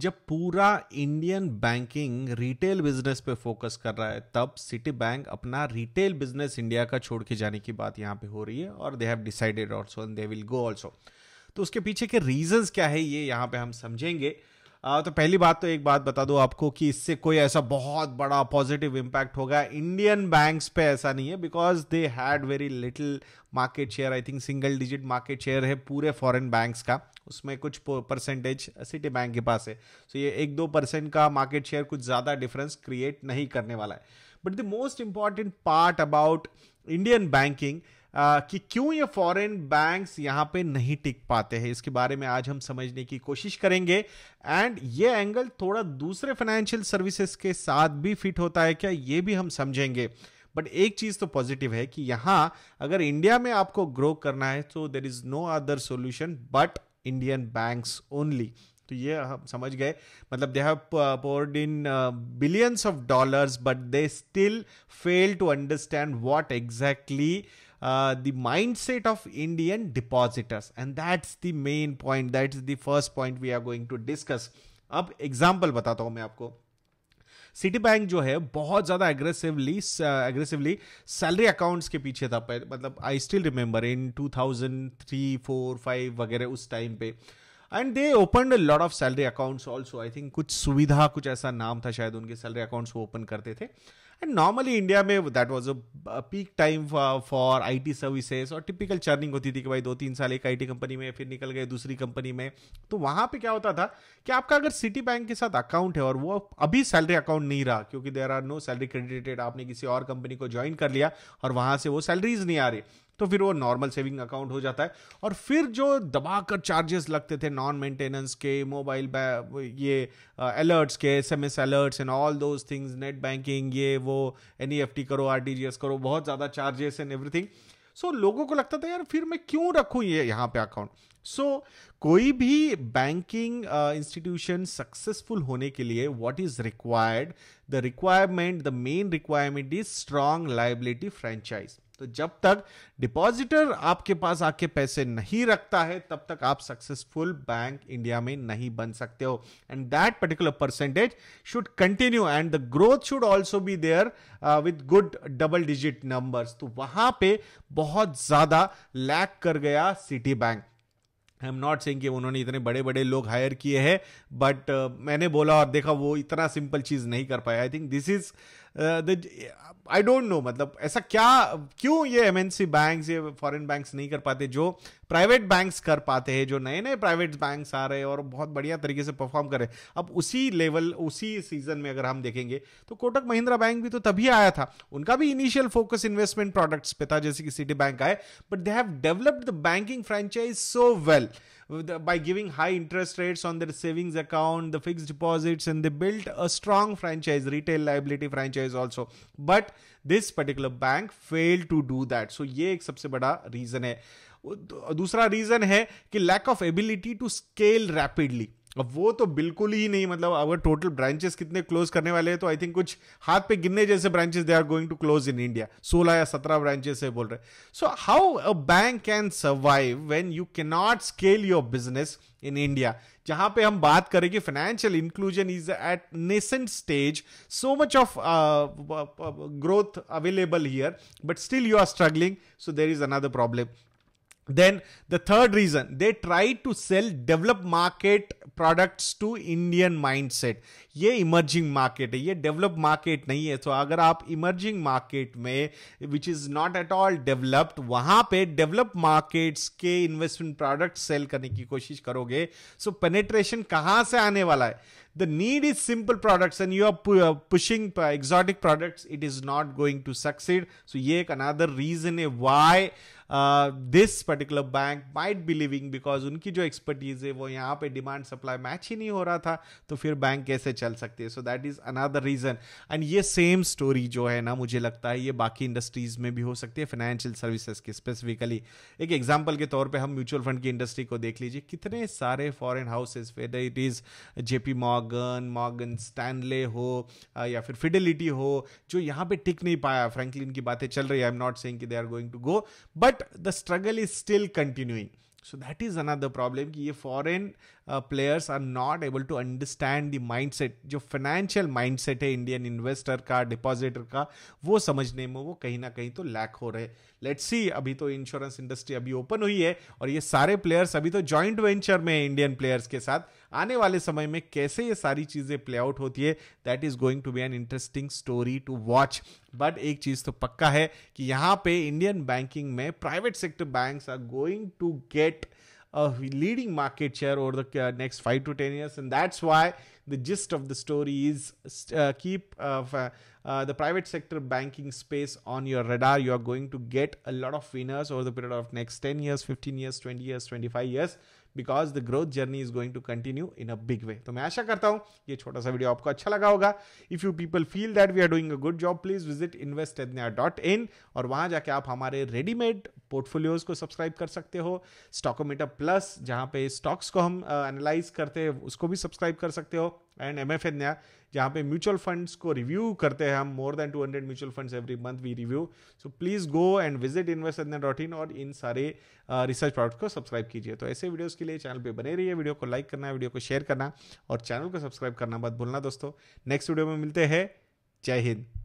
जब पूरा Indian banking retail business पे फोकस कर रहा है तब सिटी बैंक अपना रिटेल बिजनेस इंडिया का छोड़ के जाने की बात यहाँ पे हो रही है और they have decided also and they will go also तो उसके पीछे के रीजंस क्या है ये यहाँ पे हम समझेंगे आ, तो पहली बात तो एक बात बता दो आपको कि इससे कोई ऐसा बहुत बड़ा पॉजिटिव इम्पैक्ट होगा इंडियन बैंक्स पे ऐसा नहीं है because they had very little market share I think single digit market share है पूरे फॉरेन बैंक्स का उसमें कुछ परसेंटेज सिटी बैंक के पास है सो so ये एक दो परसेंट का मार्केट शेयर कुछ ज़्यादा डिफरेंस क्रिएट नहीं करने वाला है but the most important part about Indian banking कि क्यों ये फॉरेन बैंक्स यहाँ पे नहीं टिक पाते हैं इसके बारे में आज हम समझने की कोशिश करेंगे एंड ये एंगल थोड़ा दूसरे फाइनेंशियल सर्विसेज के साथ भी फिट होता है क्या ये भी हम समझेंगे बट एक चीज तो पॉजिटिव है कि यहां अगर इंडिया में आपको ग्रो करना है तो there is no other solution but Indian banks only तो ये हम समझ गए मतलब they have poured in billions of dollars but they still fail to understand what exactly Uh, the mindset of Indian depositors. And that's the main point. That's the first point we are going to discuss. अब example बताता हूं मैं आपको city bank जो है बहुत ज़्यादा aggressively aggressively salary accounts के पीछे था मतलब आई स्टिल रिमेंबर इन 2003 4 5 वगैरह उस टाइम पे uh, and they open lot of salary accounts also I think कुछ सुविधा कुछ ऐसा नाम था शायद उनके सैलरी अकाउंट्स वो ओपन करते थे एंड नॉर्मली इंडिया में that was a peak time for I T services और टिपिकल चर्निंग होती थी कि भाई दो तीन साल एक आई टी कंपनी में फिर निकल गए दूसरी कंपनी में तो वहाँ पर क्या होता था कि आपका अगर सिटी बैंक के साथ अकाउंट है और वो अभी सैलरी अकाउंट नहीं रहा क्योंकि there are no salary credited आपने किसी और कंपनी को ज्वाइन कर लिया और वहाँ से वो सैलरीज नहीं आ रही तो फिर वो नॉर्मल सेविंग अकाउंट हो जाता है और फिर जो दबाकर चार्जेस लगते थे नॉन मेंटेनेंस के मोबाइल ये अलर्ट्स uh, के S M S alerts and all those things net banking ये वो एन एफ टी करो आर करो बहुत ज़्यादा charges and everything so so, लोगों को लगता था यार फिर मैं क्यों रखूँ ये यहाँ पे अकाउंट सो so, कोई भी बैंकिंग इंस्टीट्यूशन सक्सेसफुल होने के लिए what is required the requirement the main requirement is strong liability franchise तो जब तक डिपॉजिटर आपके पास आके पैसे नहीं रखता है तब तक आप सक्सेसफुल बैंक इंडिया में नहीं बन सकते हो and that particular percentage should continue and the growth should also be there with good double digit number तो वहां पे बहुत ज्यादा लैक कर गया Citibank I am not saying कि उन्होंने इतने बड़े बड़े लोग हायर किए हैं बट uh, मैंने बोला और देखा वो इतना सिंपल चीज़ नहीं कर पाया I think this is I don't know मतलब ऐसा क्या क्यों ये एमएनसी बैंक्स ये फॉरेन बैंक्स नहीं कर पाते जो प्राइवेट बैंक्स कर पाते हैं जो नए नए प्राइवेट बैंक्स आ रहे हैं और बहुत बढ़िया तरीके से परफॉर्म कर रहे हैं अब उसी लेवल उसी सीजन में अगर हम देखेंगे तो कोटक महिंद्रा बैंक भी तो तभी आया था उनका भी इनिशियल फोकस इन्वेस्टमेंट प्रोडक्ट्स पे था जैसे कि सिटी बैंक आए but they have developed the banking franchise so well the, by giving high interest rates on their savings account, the fixed deposits, and they built a strong franchise, retail liability franchise also. But this particular bank failed to do that. So ये एक सबसे बड़ा reason है दूसरा reason है कि lack of ability to scale rapidly अब वो तो बिल्कुल ही नहीं मतलब अगर टोटल ब्रांचेस कितने क्लोज करने वाले हैं तो आई थिंक कुछ हाथ पे गिनने जैसे branches they are going to close in India सोलह या सत्रह ब्रांचेस है बोल रहे so how a bank can survive when you can not scale your business in India जहां पे हम बात करें कि financial inclusion is at nascent stage so much of growth available here but still you are struggling so there is another problem then the third reason they try to sell developed market products to Indian mindset ये emerging market है ये develop market नहीं है तो अगर आप emerging market में which is not at all developed वहां पे डेवलप मार्केट्स के इन्वेस्टमेंट प्रोडक्ट सेल करने की कोशिश करोगे सो पेनेट्रेशन कहाँ से आने वाला है the need is simple products and you are pu uh, pushing exotic products it is not going to succeed so ye another reason है why this particular bank might be living because उनकी जो expertise है वो यहाँ पे demand supply match ही नहीं हो रहा था तो फिर बैंक कैसे चल सकती है so that is another reason and ये सेम स्टोरी जो है ना मुझे लगता है ये बाकी इंडस्ट्रीज में भी हो सकती है फाइनेंशियल सर्विसेज की स्पेसिफिकली एक एग्जाम्पल के तौर पर हम म्यूचुअल फंड की इंडस्ट्री को देख लीजिए कितने सारे foreign houses whether it is JP Morgan Morgan Morgan Stanley हो या फिर फिडेलिटी हो जो यहाँ पे टिक नहीं पाया फ्रेंकलिन की बातें चल रही है आई एम नॉट सेइंग कि they are going to go but the struggle is still continuing so that is another problem कि ये players are not able to understand the mindset जो माइंड सेट है इंडियन इन्वेस्टर का depositor का वो समझने में वो कहीं ना कहीं तो लैक हो रहे लेट्स सी अभी तो इंश्योरेंस इंडस्ट्री अभी ओपन हुई है और ये सारे प्लेयर्स अभी तो जॉइंट वेंचर में है इंडियन प्लेयर्स के साथ आने वाले समय में कैसे ये सारी चीज़ें प्ले आउट होती है that is going to be an interesting story to watch but एक चीज तो पक्का है कि यहाँ पे इंडियन बैंकिंग में private sector banks are going to get a leading market share over the uh, next 5 to 10 years and that's why the gist of the story is uh, keep uh, the private sector banking space on your radar you are going to get a lot of winners over the period of next 10 years 15 years 20 years 25 years because the growth journey is going to continue in a big way तो मैं आशा करता हूँ ये छोटा सा video आपको अच्छा लगा होगा if you people feel that we are doing a good job please visit invest dot in और वहां जाके आप हमारे रेडीमेड पोर्टफोलियोज को सब्सक्राइब कर सकते हो स्टॉकोमीटर प्लस जहां पे स्टॉक्स को हम एनालाइज uh, करते हैं उसको भी सब्सक्राइब कर सकते हो एंड एम एफ नया जहाँ पे म्यूचुअल फंड्स को रिव्यू करते हैं हम more than two hundred mutual funds every month we review so please go and visit invest dot in और इन सारे रिसर्च uh, प्रोडक्ट को सब्सक्राइब कीजिए तो ऐसे वीडियोस के लिए चैनल पे बने रहिए वीडियो को लाइक करना वीडियो को शेयर करना और चैनल को सब्सक्राइब करना मत भूलना दोस्तों नेक्स्ट वीडियो में मिलते हैं जय हिंद